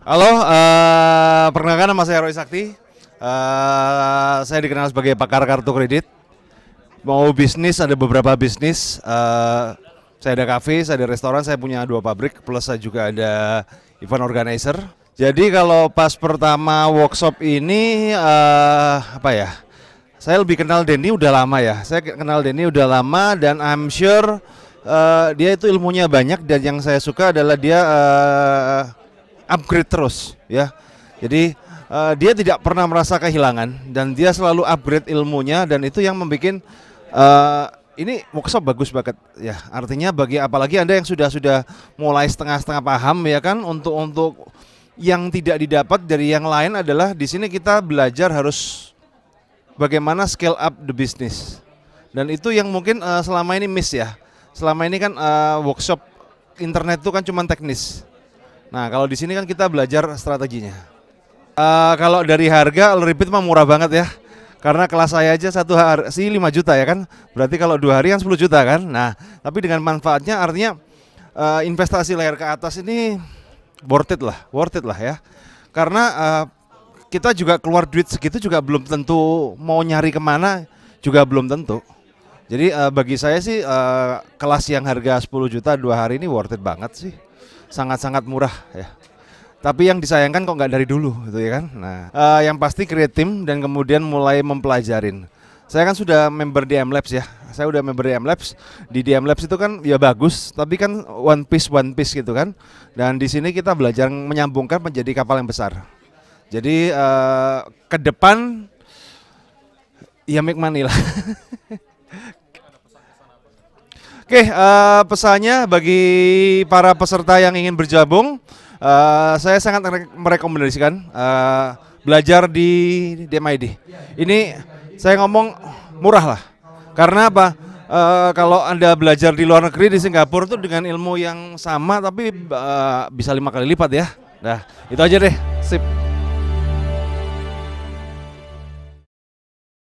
Halo, uh, perkenalkan nama saya Roy Sakti. Uh, saya dikenal sebagai pakar kartu kredit. Mau bisnis ada beberapa bisnis. Uh, saya ada kafe, saya ada restoran, saya punya dua pabrik. Plus saya juga ada event organizer. Jadi kalau pas pertama workshop ini uh, apa ya? Saya lebih kenal Denny udah lama ya. Saya kenal Denny udah lama dan I'm sure uh, dia itu ilmunya banyak dan yang saya suka adalah dia uh, upgrade terus ya. Jadi uh, dia tidak pernah merasa kehilangan dan dia selalu upgrade ilmunya dan itu yang membuat uh, ini workshop bagus banget ya artinya bagi apalagi anda yang sudah sudah mulai setengah-setengah paham ya kan untuk untuk yang tidak didapat dari yang lain adalah di sini kita belajar harus bagaimana scale up the business dan itu yang mungkin uh, selama ini miss ya selama ini kan uh, workshop internet itu kan cuma teknis Nah kalau di sini kan kita belajar strateginya. Uh, kalau dari harga repeat mah murah banget ya. Karena kelas saya aja satu hari si 5 juta ya kan. Berarti kalau dua hari kan 10 juta kan. Nah, tapi dengan manfaatnya artinya uh, investasi layar ke atas ini worth it lah, worth it lah ya. Karena uh, kita juga keluar duit segitu juga belum tentu mau nyari kemana juga belum tentu. Jadi uh, bagi saya sih uh, kelas yang harga 10 juta dua hari ini worth it banget sih. Sangat-sangat murah ya. Tapi yang disayangkan kok nggak dari dulu gitu ya kan. Nah, uh, yang pasti create team dan kemudian mulai mempelajarin. Saya kan sudah member DM Labs ya. Saya udah member DM Labs. Di DM Labs itu kan ya bagus, tapi kan one piece one piece gitu kan. Dan di sini kita belajar menyambungkan menjadi kapal yang besar. Jadi uh, ke depan ya make money lah. Oke, uh, pesannya bagi para peserta yang ingin bergabung, uh, eh, saya sangat merekomendasikan uh, belajar di DMID. Ini saya ngomong murah lah, karena apa? Uh, kalau anda belajar di luar negeri di Singapura itu dengan ilmu yang sama tapi uh, bisa lima kali lipat ya. Nah, itu aja deh. Sip.